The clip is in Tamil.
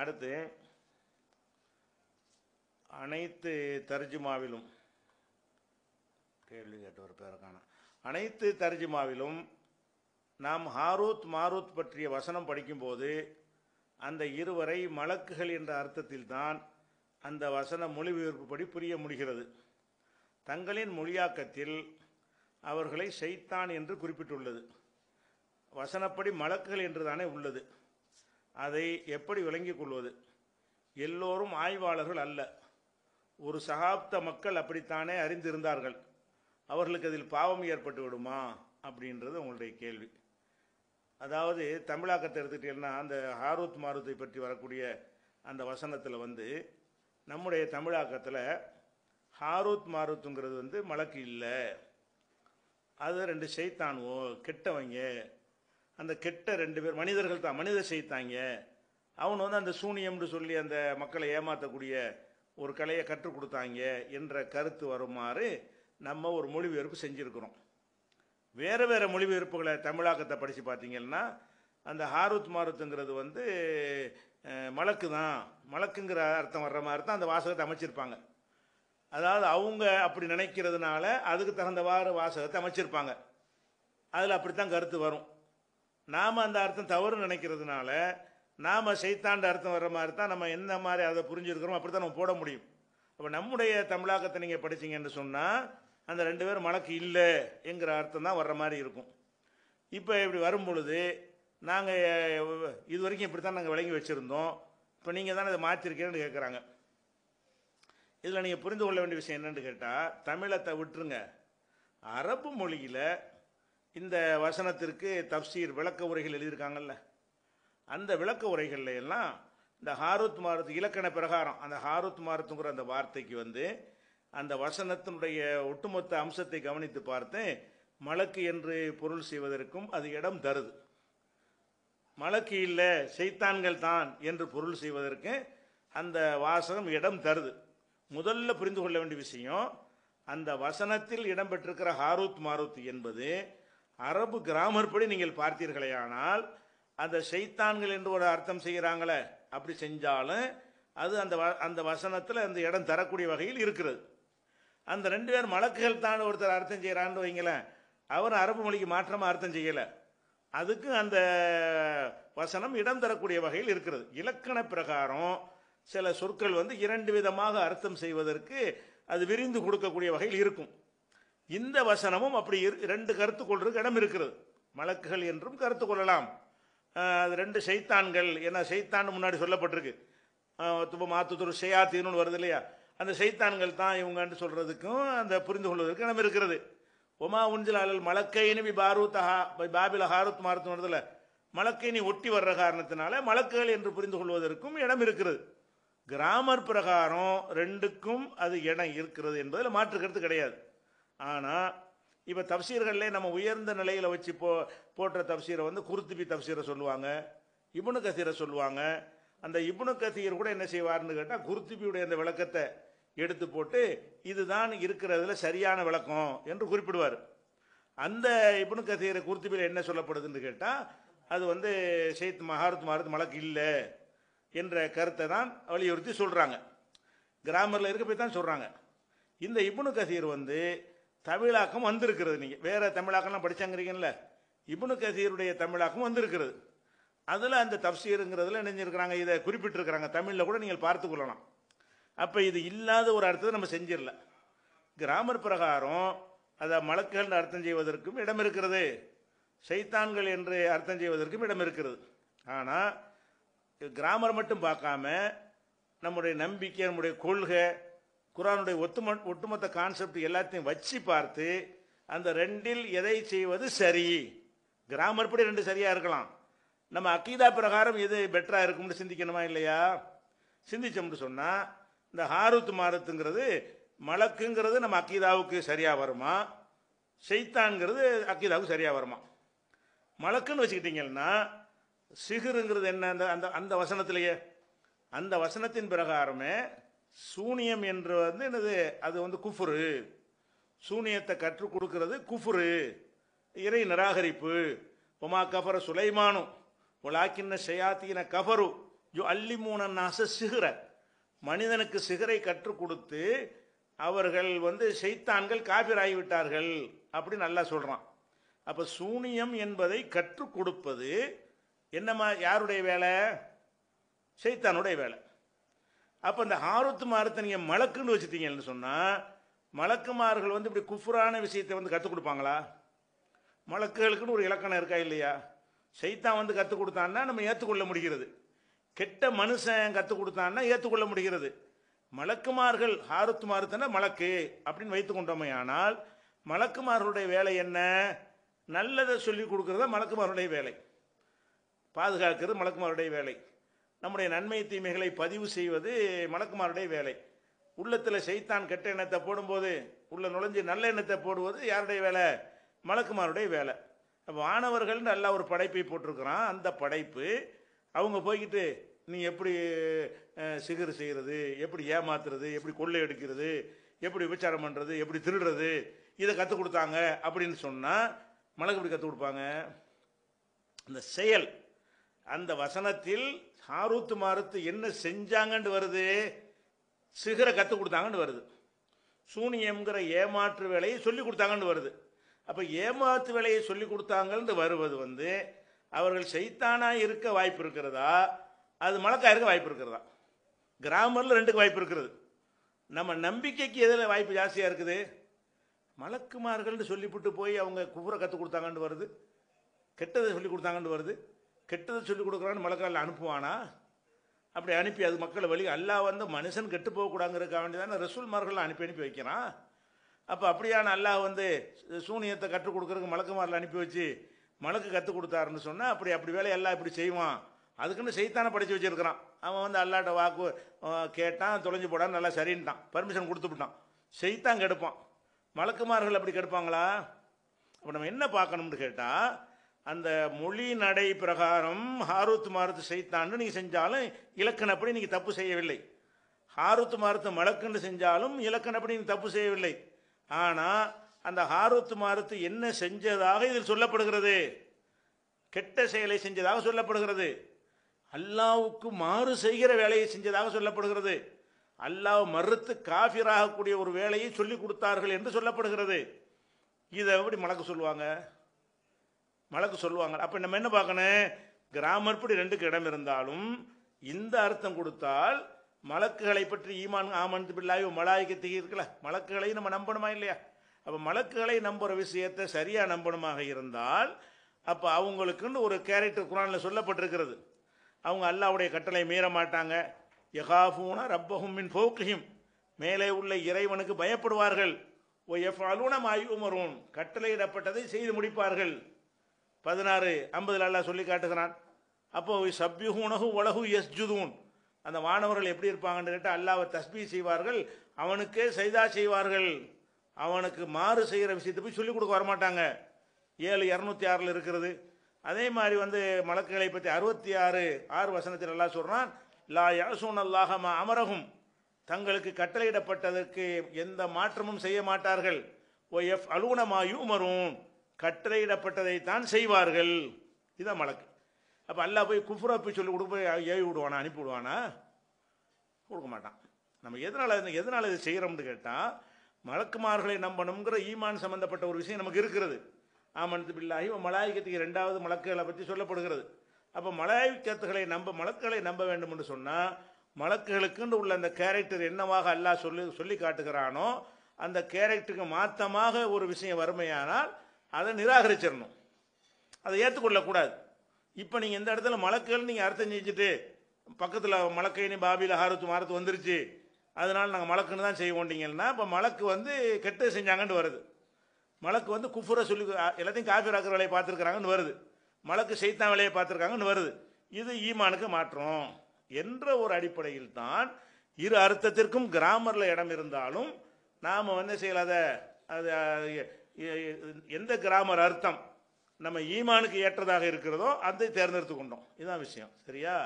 அடுத்து அனைத்து தர்ஜுமாவிலும் கேள்வி கேட்ட ஒரு பேருக்கான அனைத்து தர்ஜுமாவிலும் நாம் ஹாரூத் மாரூத் பற்றிய வசனம் படிக்கும்போது அந்த இருவரை மலக்குகள் என்ற அர்த்தத்தில் தான் அந்த வசன மொழிபெயர்ப்புப்படி புரிய முடிகிறது தங்களின் மொழியாக்கத்தில் அவர்களை செய்தான் என்று குறிப்பிட்டுள்ளது வசனப்படி மலக்குகள் என்று தானே உள்ளது அதை எப்படி விளங்கிக் கொள்வது எல்லோரும் ஆய்வாளர்கள் அல்ல ஒரு சகாப்த மக்கள் அப்படித்தானே அறிந்திருந்தார்கள் அவர்களுக்கு அதில் பாவம் ஏற்பட்டு விடுமா அப்படின்றது உங்களுடைய கேள்வி அதாவது தமிழாக்கத்தை எடுத்துக்கிட்டீங்கன்னா அந்த ஹாரூத் மாருத்தை பற்றி வரக்கூடிய அந்த வசனத்தில் வந்து நம்முடைய தமிழாக்கத்தில் ஹாரூத் மாருத்துங்கிறது வந்து மலக்கு இல்லை அது ரெண்டு செய்தானுவோ கெட்டவங்க அந்த கெட்ட ரெண்டு பேர் மனிதர்கள் தான் மனித செய்தாங்க அவன் வந்து அந்த சூனியம்னு சொல்லி அந்த மக்களை ஏமாற்றக்கூடிய ஒரு கலையை கற்றுக் கொடுத்தாங்க என்ற கருத்து வருமாறு நம்ம ஒரு மொழிபெயர்ப்பு செஞ்சுருக்கிறோம் வேறு வேறு மொழிபெயர்ப்புகளை தமிழாக்கத்தை படித்து பார்த்தீங்கன்னா அந்த ஹாரூத் மாருத்துங்கிறது வந்து மலக்கு தான் மலக்குங்கிற அர்த்தம் வர்ற மாதிரி தான் அந்த வாசகத்தை அமைச்சிருப்பாங்க அதாவது அவங்க அப்படி நினைக்கிறதுனால அதுக்கு தகுந்தவாறு வாசகத்தை அமைச்சிருப்பாங்க அதில் அப்படித்தான் கருத்து வரும் நாம் அந்த அர்த்தம் தவறு நினைக்கிறதுனால நாம் சைத்தாண்ட அர்த்தம் வர்ற மாதிரி தான் நம்ம என்ன மாதிரி அதை புரிஞ்சுருக்கிறோம் அப்படி தான் நம்ம போட முடியும் அப்போ நம்முடைய தமிழாக்கத்தை நீங்கள் படிச்சிங்கன்னு சொன்னால் அந்த ரெண்டு பேரும் மழைக்கு இல்லை என்கிற அர்த்தம் தான் வர்ற மாதிரி இருக்கும் இப்போ இப்படி வரும் பொழுது நாங்கள் இது வரைக்கும் இப்படி தான் நாங்கள் விளங்கி வச்சுருந்தோம் இப்போ நீங்கள் தானே இதை மாற்றிருக்கேன்னு கேட்குறாங்க இதில் நீங்கள் புரிந்து கொள்ள வேண்டிய விஷயம் என்னென்னு கேட்டால் தமிழத்தை விட்டுருங்க அரபு மொழியில் இந்த வசனத்திற்கு தப்சீர் விளக்க உரைகள் எழுதியிருக்காங்கல்ல அந்த விளக்க உரைகளில் எல்லாம் இந்த ஹாரூத் மாரத் இலக்கண பிரகாரம் அந்த ஹாரூத் மாரத்துங்கிற அந்த வார்த்தைக்கு வந்து அந்த வசனத்தினுடைய ஒட்டுமொத்த அம்சத்தை கவனித்து பார்த்து மலக்கு என்று பொருள் செய்வதற்கும் அது இடம் தருது மலக்கு இல்லை செய்தான்கள் தான் என்று பொருள் செய்வதற்கு அந்த வாசகம் இடம் தருது முதல்ல புரிந்து கொள்ள வேண்டிய விஷயம் அந்த வசனத்தில் இடம்பெற்றிருக்கிற ஹாரூத் மாரூத் என்பது அரபு கிராமர் படி நீங்கள் பார்த்தீர்களேயானால் அந்த செய்தான்கள் என்று ஒரு அர்த்தம் செய்கிறாங்களே அப்படி செஞ்சாலும் அது அந்த வ அந்த வசனத்தில் அந்த இடம் தரக்கூடிய வகையில் இருக்கிறது அந்த ரெண்டு பேர் மலக்குகள் தான் ஒருத்தர் அர்த்தம் செய்கிறான்னு வைங்களேன் அவர் அரபு மொழிக்கு மாற்றமாக அர்த்தம் செய்யலை அதுக்கு அந்த வசனம் இடம் தரக்கூடிய வகையில் இருக்கிறது இலக்கண பிரகாரம் சில சொற்கள் வந்து இரண்டு விதமாக அர்த்தம் செய்வதற்கு அது விரிந்து கொடுக்கக்கூடிய வகையில் இருக்கும் இந்த வசனமும் அப்படி ரெண்டு கருத்து கொள்றதுக்கு இடம் இருக்கிறது மலக்குகள் என்றும் கருத்து கொள்ளலாம் அது ரெண்டு சைத்தான்கள் ஏன்னா சைத்தான் முன்னாடி சொல்லப்பட்டிருக்கு துப்ப செய்யா ஷெயாத்தீனுன்னு வருது இல்லையா அந்த சைத்தான்கள் தான் இவங்கன்னு சொல்கிறதுக்கும் அந்த புரிந்து கொள்வதற்கு இடம் இருக்கிறது ஒமா உஞ்சில் அலல் மலக்கைனு பி பாரூத்தஹா பாபில ஹாரூத் மாரத்து வருதில்ல மலக்கைனி ஒட்டி வர்ற காரணத்தினால மலக்குகள் என்று புரிந்து கொள்வதற்கும் இடம் இருக்கிறது கிராமர் பிரகாரம் ரெண்டுக்கும் அது இடம் இருக்கிறது என்பதில் மாற்று கருத்து கிடையாது ஆனால் இப்போ தப்சீர்கள்லே நம்ம உயர்ந்த நிலையில் வச்சு போ போட்ட தப்சீரை வந்து குருத்துபி தப்சீரை சொல்லுவாங்க இபுனு கசீரை சொல்லுவாங்க அந்த இபுனு கசீர் கூட என்ன செய்வார்னு கேட்டால் குருத்துபியுடைய அந்த விளக்கத்தை எடுத்து போட்டு இதுதான் இருக்கிறதுல சரியான விளக்கம் என்று குறிப்பிடுவார் அந்த இபுனு கசீரை குருத்துபியில் என்ன சொல்லப்படுதுன்னு கேட்டால் அது வந்து செய்த் மகாரத் மகாரத் மலக்கு இல்லை என்ற கருத்தை தான் வலியுறுத்தி சொல்கிறாங்க கிராமரில் இருக்க போய் தான் சொல்கிறாங்க இந்த இபுனு கசீர் வந்து தமிழாக்கம் வந்திருக்கிறது நீங்கள் வேறு தமிழாக்கம்லாம் படிச்சாங்கிறீங்கல்ல இபுனு கசீருடைய தமிழாக்கம் வந்திருக்கிறது அதில் அந்த தப்சீருங்கிறதுல நினைஞ்சிருக்கிறாங்க இதை குறிப்பிட்டிருக்கிறாங்க தமிழில் கூட நீங்கள் பார்த்து கொள்ளலாம் அப்போ இது இல்லாத ஒரு அர்த்தத்தை நம்ம செஞ்சிடல கிராமர் பிரகாரம் அதை மலக்குகள் அர்த்தம் செய்வதற்கும் இடம் இருக்கிறது சைத்தான்கள் என்று அர்த்தம் செய்வதற்கும் இடம் இருக்கிறது ஆனால் கிராமர் மட்டும் பார்க்காம நம்முடைய நம்பிக்கை நம்முடைய கொள்கை குரானுடைய ஒத்தும ஒட்டுமொத்த கான்செப்ட் எல்லாத்தையும் வச்சு பார்த்து அந்த ரெண்டில் எதை செய்வது சரி கிராமர் படி ரெண்டு சரியாக இருக்கலாம் நம்ம அக்கீதா பிரகாரம் எது பெட்டராக இருக்கும்னு சிந்திக்கணுமா இல்லையா சிந்திச்சோம்னு சொன்னால் இந்த ஹாரூத் மாரத்துங்கிறது மலக்குங்கிறது நம்ம அக்கீதாவுக்கு சரியாக வருமா செய்தான்ங்கிறது அக்கீதாவுக்கு சரியாக வருமா மலக்குன்னு வச்சுக்கிட்டிங்கன்னா சிகுருங்கிறது என்ன அந்த அந்த அந்த வசனத்திலேயே அந்த வசனத்தின் பிரகாரமே சூனியம் என்று வந்து என்னது அது வந்து குஃபுரு சூனியத்தை கற்றுக் கொடுக்கறது குஃபுரு இறை நிராகரிப்பு உமா கஃபர சுலைமானும் உலாக்கின்ன ஷயாத்தீன கஃபரு ஜோ அல்லிமூனன் நாச சிகர மனிதனுக்கு சிகரை கற்றுக் கொடுத்து அவர்கள் வந்து செய்தான்கள் காபிராகிவிட்டார்கள் அப்படின்னு நல்லா சொல்கிறான் அப்போ சூனியம் என்பதை கற்றுக் கொடுப்பது என்னம்மா யாருடைய வேலை செய்தானுடைய வேலை அப்போ இந்த ஹாரூத்து மாரத்தை நீங்கள் மலக்குன்னு வச்சுட்டீங்கன்னு சொன்னால் மலக்குமார்கள் வந்து இப்படி குஃபுரான விஷயத்தை வந்து கற்றுக் கொடுப்பாங்களா மலக்குகளுக்குன்னு ஒரு இலக்கணம் இருக்கா இல்லையா சைத்தான் வந்து கற்றுக் கொடுத்தான்னா நம்ம ஏற்றுக்கொள்ள முடிகிறது கெட்ட மனுஷன் கற்றுக் கொடுத்தான்னா ஏற்றுக்கொள்ள முடிகிறது மலக்குமார்கள் ஹாரத் மாறுத்தன மலக்கு அப்படின்னு வைத்து கொண்டோமே ஆனால் மலக்குமார்களுடைய வேலை என்ன நல்லதை சொல்லி கொடுக்கறத மலக்குமாருடைய வேலை பாதுகாக்கிறது மலக்குமாருடைய வேலை நம்முடைய நன்மை தீமைகளை பதிவு செய்வது மணக்குமாருடைய வேலை உள்ளத்தில் செய்தான் கெட்ட எண்ணத்தை போடும்போது உள்ள நுழைஞ்சு நல்ல எண்ணத்தை போடுவது யாருடைய வேலை மலக்குமாருடைய வேலை அப்போ வானவர்கள் நல்ல ஒரு படைப்பை போட்டிருக்கிறான் அந்த படைப்பு அவங்க போய்கிட்டு நீ எப்படி சிகர் செய்கிறது எப்படி ஏமாத்துறது எப்படி கொள்ளை எடுக்கிறது எப்படி விபச்சாரம் பண்ணுறது எப்படி திருடுறது இதை கற்றுக் கொடுத்தாங்க அப்படின்னு சொன்னால் மலக்கு இப்படி கற்றுக் கொடுப்பாங்க இந்த செயல் அந்த வசனத்தில் ஹாரூத்து மாறுத்து என்ன செஞ்சாங்கன்னு வருது சிகரை கற்றுக் கொடுத்தாங்கன்னு வருது சூனியம்ங்கிற ஏமாற்று வேலையை சொல்லி கொடுத்தாங்கன்னு வருது அப்போ ஏமாற்று வேலையை சொல்லி கொடுத்தாங்கன்னு வருவது வந்து அவர்கள் செய்தானா இருக்க வாய்ப்பு இருக்கிறதா அது மழக்காய் இருக்க வாய்ப்பு இருக்கிறதா கிராமரில் ரெண்டுக்கு வாய்ப்பு இருக்கிறது நம்ம நம்பிக்கைக்கு எதில் வாய்ப்பு ஜாஸ்தியாக இருக்குது மலக்குமார்கள்னு சொல்லிவிட்டு போய் அவங்க குபுரை கற்றுக் கொடுத்தாங்கன்னு வருது கெட்டதை சொல்லி கொடுத்தாங்கன்னு வருது கெட்டதை சொல்லிக் கொடுக்குறான்னு மழைக்காலில் அனுப்புவானா அப்படி அனுப்பி அது மக்களை வழி அல்லா வந்து மனுஷன் கெட்டு போகக்கூடாங்கிறதுக்க ரசூல் ரசூல்மார்கள் அனுப்பி அனுப்பி வைக்கிறான் அப்போ அப்படியான அல்லாஹ் வந்து சூனியத்தை கற்றுக் கொடுக்குறதுக்கு மலக்குமாரில் அனுப்பி வச்சு மலக்கு கற்றுக் கொடுத்தாருன்னு சொன்னால் அப்படி அப்படி வேலை எல்லாம் இப்படி செய்வான் அதுக்குன்னு செய்தானே படித்து வச்சுருக்கிறான் அவன் வந்து அல்லாட்ட வாக்கு கேட்டான் தொலைஞ்சு போடான்னு நல்லா சரின்ட்டான் பர்மிஷன் கொடுத்துவிட்டான் செய்தான் கெடுப்பான் மலக்குமார்கள் அப்படி கெடுப்பாங்களா அப்போ நம்ம என்ன பார்க்கணும்னு கேட்டால் அந்த மொழி நடை பிரகாரம் ஹாரூத் மாரத்து செய்தான்னு நீங்கள் செஞ்சாலும் இலக்கணப்படி நீங்கள் தப்பு செய்யவில்லை ஹாரூத் மாரத்து மலக்குன்னு செஞ்சாலும் இலக்கணப்படி நீங்கள் தப்பு செய்யவில்லை ஆனால் அந்த ஹாரூத் மாரத்து என்ன செஞ்சதாக இதில் சொல்லப்படுகிறது கெட்ட செயலை செஞ்சதாக சொல்லப்படுகிறது அல்லாவுக்கு மாறு செய்கிற வேலையை செஞ்சதாக சொல்லப்படுகிறது அல்லாஹ் மறுத்து காஃபிராகக்கூடிய ஒரு வேலையை சொல்லி கொடுத்தார்கள் என்று சொல்லப்படுகிறது இதை எப்படி மலக்க சொல்லுவாங்க மலக்கு சொல்லுவாங்க அப்போ நம்ம என்ன பார்க்கணும் படி ரெண்டுக்கு இடம் இருந்தாலும் இந்த அர்த்தம் கொடுத்தால் மலக்குகளை பற்றி ஈமான் ஆமந்து பிள்ளாயோ மலாய்க்கு இருக்கல மலக்குகளை நம்ம நம்பணுமா இல்லையா அப்போ மலக்குகளை நம்புகிற விஷயத்தை சரியாக நம்பணுமாக இருந்தால் அப்போ அவங்களுக்குன்னு ஒரு கேரக்டர் குரானில் சொல்லப்பட்டிருக்கிறது அவங்க அல்லாவுடைய கட்டளை மீற மாட்டாங்க யகாஃபூனா ரப்பஹும் மின் போக்கையும் மேலே உள்ள இறைவனுக்கு பயப்படுவார்கள் ஓ எஃப் ஆய்வு ஆயுமரும் கட்டளையிடப்பட்டதை செய்து முடிப்பார்கள் பதினாறு ஐம்பதுல அல்லா சொல்லி காட்டுகிறான் அப்போது சப்யுகுணகு உலகு எஸ் ஜுதூன் அந்த மாணவர்கள் எப்படி இருப்பாங்கன்னு கேட்டால் அல்லாவை தஸ்பி செய்வார்கள் அவனுக்கே செய்தா செய்வார்கள் அவனுக்கு மாறு செய்கிற விஷயத்தை போய் சொல்லிக் கொடுக்க வரமாட்டாங்க ஏழு இரநூத்தி ஆறில் இருக்கிறது அதே மாதிரி வந்து மலக்குகளை பற்றி அறுபத்தி ஆறு ஆறு வசனத்தில் எல்லாம் சொல்கிறான் லா யாசூன் மா அமரகும் தங்களுக்கு கட்டளையிடப்பட்டதற்கு எந்த மாற்றமும் செய்ய மாட்டார்கள் ஓ எஃப் அலுவனமாயும் யூமரும் கட்டளையிடப்பட்டதைத்தான் செய்வார்கள் இதுதான் மலக்கு அப்போ அல்லா போய் குஃப்ரா போய் சொல்லி கொடுக்க ஏவி விடுவானா அனுப்பி விடுவானா கொடுக்க மாட்டான் நம்ம எதனால் எதனால் இதை செய்கிறோம்னு கேட்டால் மலக்குமார்களை நம்பணுங்கிற ஈமான் சம்மந்தப்பட்ட ஒரு விஷயம் நமக்கு இருக்கிறது ஆமனத்து பில்லாகி மலாய்க்கத்துக்கு ரெண்டாவது மலக்குகளை பற்றி சொல்லப்படுகிறது அப்போ மலாய்க்கத்துகளை நம்ப மலக்குகளை நம்ப வேண்டும் என்று சொன்னால் மலக்குகளுக்குன்னு உள்ள அந்த கேரக்டர் என்னவாக அல்லாஹ் சொல்லி சொல்லி காட்டுகிறானோ அந்த கேரக்டருக்கு மாற்றமாக ஒரு விஷயம் வறுமையானால் அதை நிராகரிச்சிடணும் அதை ஏற்றுக்கொள்ளக்கூடாது இப்போ நீங்கள் இந்த இடத்துல மலக்குகள் நீங்கள் அர்த்தம் செஞ்சுட்டு பக்கத்தில் மலக்கைன்னு பாபியில் ஆரத்து மாரத்து வந்துருச்சு அதனால் நாங்கள் மலக்குன்னு தான் செய்வோண்டிங்கன்னா இப்போ மலக்கு வந்து கெட்டு செஞ்சாங்கன்னு வருது மலக்கு வந்து குஃபுரை சொல்லி எல்லாத்தையும் காஃபி ராக்கிற வேலையை பார்த்துருக்குறாங்கன்னு வருது மலக்கு செய்தான் வேலையை பார்த்துருக்காங்கன்னு வருது இது ஈமானுக்கு மாற்றம் என்ற ஒரு அடிப்படையில் தான் இரு அர்த்தத்திற்கும் கிராமரில் இடம் இருந்தாலும் நாம் வந்து செய்யலாத அது எந்த கிராமர் அர்த்தம் நம்ம ஈமானுக்கு ஏற்றதாக இருக்கிறதோ அதை தேர்ந்தெடுத்து கொண்டோம் இதுதான் விஷயம் சரியா